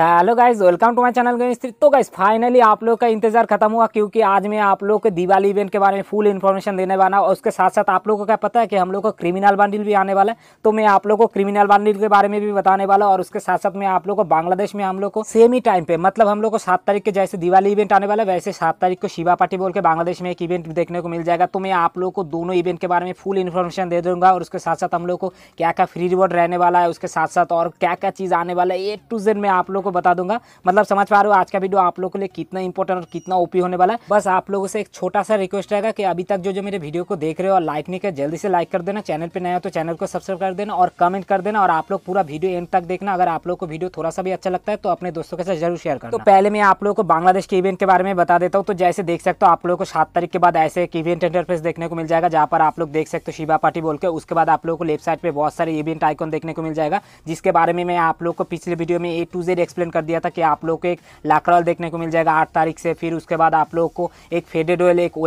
hello guys welcome to my channel Ganesh तो guys finally आप लोग का इंतजार खत्म हुआ क्योंकि आज मैं आप लोग के दिवाली इवेंट के बारे में फुल इन्फॉर्मेशन देने वाला और उसके साथ साथ आप लोगों को क्या पता है कि हम लोग का क्रिमिनल बंडल भी आने वाला है तो मैं आप लोगों को क्रिमिनल बंडल के बारे में भी बताने वाला और उसके साथ साथ मैं आप लोग को बांग्लादेश में हम लोग को सेम ही टाइम पे मतलब हम लोग को सात तारीख के जैसे दिवाली इवेंट आने वाला है वैसे सात तारीख को शिवा पार्टी बोल के बांग्लादेश में एक इवेंट देखने को मिल जाएगा तो मैं आप लोग को दोनों इवेंट के बारे में फुल इन्फॉर्मेशन दे दूंगा और उसके साथ साथ हम लोग को क्या क्या फ्री रिवॉर्ड रहने वाला है उसके साथ साथ और क्या क्या चीज़ आने वाला है ए टू जेड में आप लोग आपको बता दूंगा मतलब समझ पा रहे हो आज का वीडियो आप लोग के लिए कितना इंपॉर्टेंट और कितना ओपी होने वाला है बस आप लोगों से एक छोटा सा रिक्वेस्ट रहेगा कि अभी तक जो जो मेरे वीडियो को देख रहे हो और लाइक नहीं कर जल्दी से लाइक कर देना चैनल पर नया हो तो चैनल को सब्सक्राइब कर देना और कमेंट कर देना और आप लोग पूरा वीडियो एंड तक देखना अगर आप लोग को वीडियो थोड़ा सा भी अच्छा लगता है तो अपने दोस्तों के साथ जरूर शेयर कर तो पहले मैं आप लोग को बांग्लादेश के इवेंट के बारे में बता देता हूँ तो जैसे देख सकते हो आप लोग को सात तारीख के बाद ऐसे एक इवेंट इंटरफेस देखने को मिल जाएगा जहाँ पर आप लोग देख सकते हो शिवा पार्टी बोल के उसके बाद आप लोग को लेफ्ट साइड पर बहुत सारे इवेंट आइकॉन देखने को मिल जाएगा जिसके बारे में मैं आप लोग को पिछले वीडियो में A to Z explain explain कर दिया था कि आप लोग को एक लाकड़ा देखने को मिल जाएगा आठ तारीख से फिर उसके बाद आप लोग को एक फेडेड ऑयल एक ओ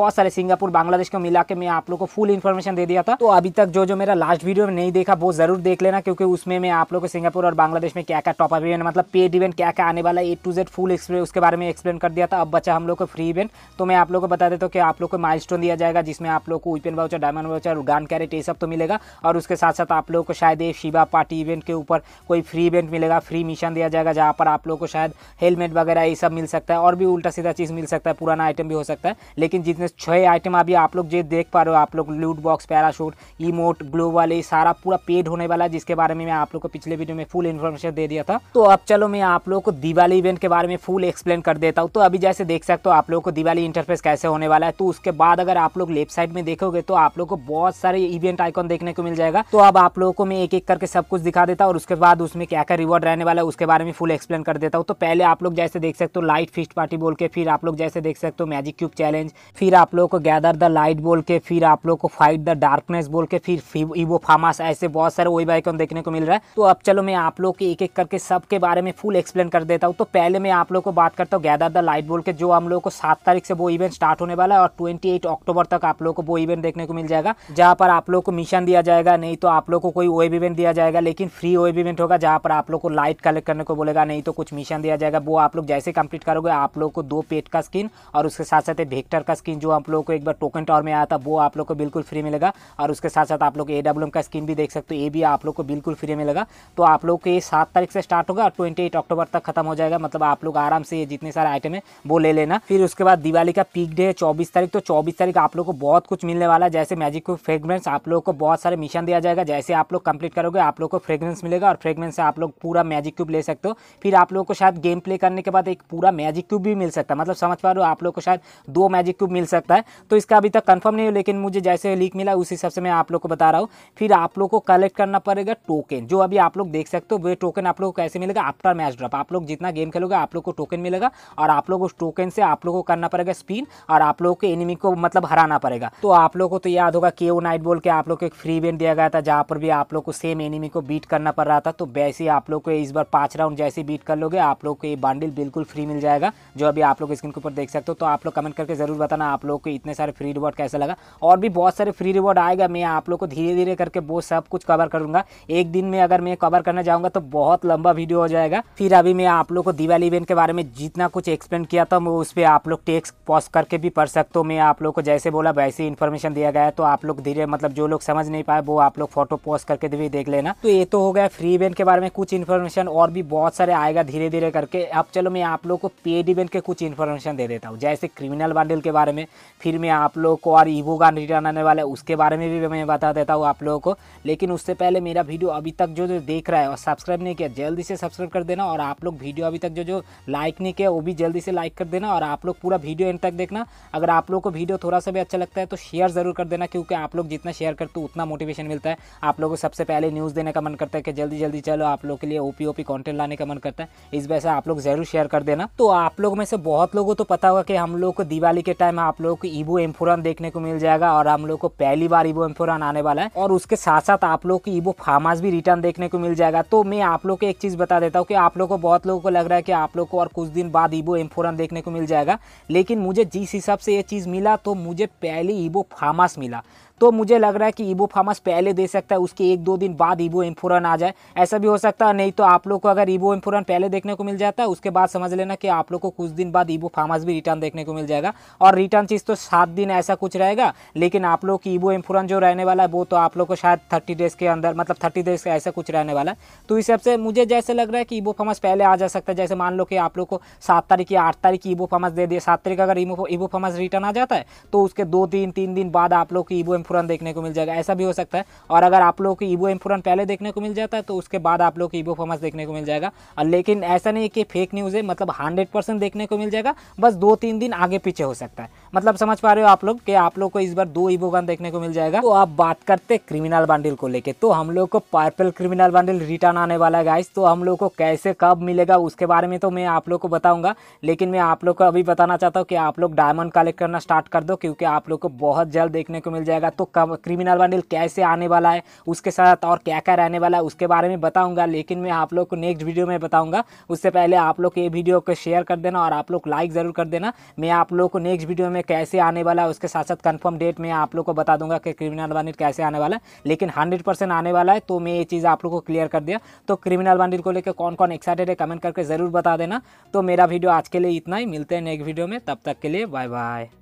बहुत सारे सिंगापुर बांग्लादेश को मिला के मैं आप लोग को फुल इन्फॉर्मेशन दे दिया था तो अभी तक जो जो मेरा लास्ट वीडियो में नहीं देखा वो जरूर देख लेना क्योंकि उसमें मैं आप लोग को सिंगापुर और बांग्लादेश में क्या क्या टॉपअप इवेंट मतलब पेड इवेंट क्या क्या आने वाला A to Z full explain उसके बारे में एक्सप्लेन कर दिया था अब बचा हम लोग को फ्री इवेंट तो मैं आप लोग को बता देता हूँ कि आप लोग को माइल दिया जाएगा जिसमें आप लोग को weapon voucher diamond voucher gun crate ये सब तो मिलेगा और उसके साथ साथ आप लोग को शायद शिवा पार्टी इवेंट के ऊपर कोई फ्री इवेंट मिलेगा फ्री मिशन दिया जाएगा जहाँ पर आप लोग को शायद हेलमेट वगैरह ये सब मिल सकता है और भी उल्टा सीधा चीज़ मिल सकता है पुराना आइटम भी हो सकता है लेकिन जितने छः आइटम अभी आप लोग जो देख पा रहे हो आप लोग लूट बॉक्स पैराशूट ईमोट ग्लो वाले सारा पूरा पेड होने वाला है जिसके बारे में मैं आप लोग को पिछले वीडियो में फुल इन्फॉर्मेशन दे दिया था तो अब चलो मैं आप लोग को दिवाली इवेंट के बारे में फुल एक्सप्लेन कर देता हूँ तो अभी जैसे देख सकते हो आप लोग को दिवाली इंटरफेस कैसे होने वाला है तो उसके बाद अगर आप लोग लेफ्ट साइड में देखोगे तो आप लोग को बहुत सारे इवेंट आइकॉन देखने को मिल जाएगा तो अब आप लोगों को मैं एक एक करके सब कुछ दिखा देता और उसके बाद उसमें क्या क्या रिवॉर्ड रहने वाला है उसके बारे में फुल एक्सप्लेन कर देता हूँ तो पहले आप लोग जैसे देख सकते हो लाइट फिस्ट पार्टी बोल के फिर आप लोग जैसे देख सकते हो मैजिक क्यूब चैलेंज फिर आप लोग को गैदर द लाइट बोल के फिर आप लोग को फाइट द डार्कनेस बोल के फिर इवो फामास ऐसे बहुत सारे वही आइकॉन देखने को मिल रहा है तो अब चलो मैं आप लोग के एक एक करके सब के बारे में फुल एक्सप्लेन कर देता हूँ तो पहले मैं आप लोग को बात करता हूँ गैदर द लाइट बोल के जो हम लोग को सात तारीख से वो इवेंट स्टार्ट होने वाला है और ट्वेंटी अक्टूबर तक आप लोग को वो इवेंट देखने को मिल जाएगा जहाँ पर आप लोग को मिशन दिया जाएगा नहीं तो आप लोग को कोई वेब इवेंट दिया जाएगा लेकिन फ्री वेब इवेंट होगा जहाँ पर आप लोग को लाइट कलेक्ट करने करने को बोलेगा नहीं तो कुछ मिशन दिया जाएगा वो आप लोग जैसे कंप्लीट करोगे आप लोग को दो पेट का स्किन और उसके साथ साथ भेक्टर का स्किन जो आप लोग को एक बार टोकन टॉर में आया था वो आप लोग को बिल्कुल फ्री मिलेगा और उसके साथ साथ आप लोग ए का स्किन भी देख सकते हो ये भी आप लोग को बिल्कुल फ्री मिलेगा तो आप लोग को ये सात तारीख से स्टार्ट होगा और ट्वेंटी अक्टूबर तक खत्म हो जाएगा मतलब आप लोग आराम से ये जितने सारे आइटम है वो ले लेना फिर उसके बाद दिवाली का पीक डे है चौबीस तारीख तो चौबीस तारीख आप लोग को बहुत कुछ मिलने वाला है जैसे मैजिक फ्रेगमेंट्स आप लोग को बहुत सारे मिशन दिया जाएगा जैसे आप लोग कंप्लीट करोगे आप लोग को फ्रेगमेंस मिलेगा और फ्रेगमेंस से आप लोग पूरा मैजिक क्यूब ले सकते सकते हो फिर आप लोगों को शायद गेम प्ले करने के बाद एक पूरा मैजिक क्यूब भी मिल सकता है मतलब समझ पा रहे हो आप लोग को शायद दो मैजिक क्यूब मिल सकता है तो इसका अभी तक कन्फर्म नहीं हो लेकिन मुझे जैसे लीक मिला उस हिसाब से मैं आप लोग को बता रहा हूँ फिर आप लोग को कलेक्ट करना पड़ेगा टोकन जो अभी आप लोग देख सकते हो वे टोकन आप लोग को कैसे मिलेगा आफ्टर मैच ड्रॉप आप लोग जितना गेम खेलोगे आप लोग को टोकन मिलेगा और आप लोग उस टोकन से आप लोग को करना पड़ेगा स्पिन और आप लोगों के एनिमी को मतलब हराना पड़ेगा तो आप लोग को तो याद होगा के नाइट बोल के आप लोग को एक फ्री इवेंट दिया गया था जहाँ पर भी आप लोग को सेम एनिमी को बीट करना पड़ रहा था तो वैसे ही आप लोग को इस बार पाँच राउंड जैसे ही बीट कर लोगे आप लोग को ये बांडिल बिल्कुल फ्री मिल जाएगा जो अभी आप लोग स्क्रीन के ऊपर देख सकते हो तो आप लोग कमेंट करके ज़रूर बताना आप लोग को इतने सारे फ्री रिवॉर्ड कैसा लगा और भी बहुत सारे फ्री रिवॉर्ड आएगा मैं आप लोग को धीरे धीरे करके वो सब कुछ कवर करूंगा एक दिन में अगर मैं कवर करने जाऊंगा तो बहुत लंबा वीडियो हो जाएगा फिर अभी मैं आप लोग को दिवाली इवेंट के बारे में जितना कुछ एक्सप्लेन किया था वो उस पर आप लोग टेक्स्ट पॉज करके भी पढ़ सकते हो मैं आप लोग को जैसे बोला वैसे इन्फॉर्मेशन दिया गया तो आप लोग धीरे मतलब जो लोग समझ नहीं पाए वो आप लोग फोटो पोस्ट करके भी देख लेना तो ये तो हो गया फ्री इवेंट के बारे में कुछ इन्फॉर्मेशन और भी बहुत सारे आएगा धीरे धीरे करके अब चलो मैं आप लोग को पेड इवेंट के कुछ इन्फॉर्मेशन दे देता हूँ जैसे क्रिमिनल बंडल के बारे में फिर मैं आप लोग को और ईवो का रिटर्न आने वाला है उसके बारे में भी मैं बता देता हूँ आप लोगों को लेकिन उससे पहले मेरा वीडियो अभी तक जो जो देख रहा है और सब्सक्राइब नहीं किया जल्दी से सब्सक्राइब कर देना और आप लोग वीडियो अभी तक जो जो लाइक नहीं किया वो भी जल्दी से लाइक कर देना और आप लोग पूरा वीडियो एंड तक देखना अगर आप लोग को वीडियो थोड़ा सा भी अच्छा लगता है तो शेयर ज़रूर कर देना क्योंकि आप लोग जितना शेयर करते हो उतना मोटिवेशन मिलता है आप लोगों को सबसे पहले न्यूज़ देने का मन करता है कि जल्दी जल्दी चलो आप लोग के लिए ओ पी कंटेंट लाने का मन करता है इस वजह से आप लोग ज़रूर शेयर कर देना तो आप लोग में से बहुत लोगों तो पता होगा कि हम लोग को दिवाली के टाइम आप लोग को ईबो एम्फोरन देखने को मिल जाएगा और हम लोग को पहली बार ईबो एम्फोरन आने वाला है और उसके साथ साथ आप लोग को ईबो फार्मास भी रिटर्न देखने को मिल जाएगा तो मैं आप लोग को एक चीज़ बता देता हूँ कि आप लोग को बहुत लोगों को लग रहा है कि आप लोग को और कुछ दिन बाद ईबो एम्फोरन देखने को मिल जाएगा लेकिन मुझे जिस हिसाब से ये चीज़ मिला तो मुझे पहली ईबो फार्मास मिला तो मुझे लग रहा है कि ईबो फार्मस पहले दे सकता है उसके एक दो दिन बाद ईबो एम्फोरन आ जाए ऐसा भी हो सकता है नहीं तो आप लोग को अगर ईबो एम्फोरन पहले देखने को मिल जाता है उसके बाद समझ लेना कि आप लोग को कुछ दिन बाद ईबो फार्मस भी रिटर्न देखने को मिल जाएगा और रिटर्न चीज़ तो सात दिन ऐसा कुछ रहेगा लेकिन आप लोग की ईबो एम्फोरन जो रहने वाला है वो तो आप लोग को शायद थर्टी डेज़ के अंदर मतलब थर्टी डेज़ ऐसा कुछ रहने वाला है तो इस हिसाब मुझे जैसे लग रहा है कि ईबो फार्मस पहले आ जा सकता है जैसे मान लो कि आप लोग को सात तारीख या आठ तारीख ईबो फार्मस दे दिए सात तारीख अगर ईबो फार्मस रिटर्न आ जाता है तो उसके दो दिन तीन दिन बाद आप लोग की ईबो एम्फोरन एम्फोरन देखने को मिल जाएगा ऐसा भी हो सकता है और अगर आप लोगों को ईबो एम्फोरन पहले देखने को मिल जाता है तो उसके बाद आप लोग को ईबो फेमस देखने को मिल जाएगा और लेकिन ऐसा नहीं है कि फेक न्यूज़ है मतलब हंड्रेड देखने को मिल जाएगा बस दो तीन दिन आगे पीछे हो सकता है मतलब समझ पा रहे हो आप लोग कि आप लोग को इस बार दो ईबोगन देखने को मिल जाएगा तो आप बात करते क्रिमिनल बंडल को लेके तो हम लोग को पर्पल क्रिमिनल बंडल रिटर्न आने वाला है गाइस तो हम लोग को कैसे कब मिलेगा उसके बारे में तो मैं आप लोग को बताऊंगा लेकिन मैं आप लोग को अभी बताना चाहता हूँ कि आप लोग डायमंड कलेक्ट करना स्टार्ट कर दो क्योंकि आप लोग को बहुत जल्द देखने को मिल जाएगा तो कब क्रिमिनल बंडल कैसे आने वाला है उसके साथ और क्या क्या रहने वाला है उसके बारे में बताऊँगा लेकिन मैं आप लोग को नेक्स्ट वीडियो में बताऊँगा उससे पहले आप लोग ये वीडियो को शेयर कर देना और आप लोग लाइक ज़रूर कर देना मैं आप लोग को नेक्स्ट वीडियो में में कैसे आने वाला है उसके साथ साथ कन्फर्म डेट मैं आप लोग को बता दूंगा कि क्रिमिनल बांडिट कैसे आने वाला है लेकिन हंड्रेड परसेंट आने वाला है तो मैं ये चीज़ आप लोग को क्लियर कर दिया तो क्रिमिनल बांडिट को लेकर कौन कौन एक्साइटेड है कमेंट करके ज़रूर बता देना तो मेरा वीडियो आज के लिए इतना ही मिलते हैं नेक्स्ट वीडियो में तब तक के लिए बाय बाय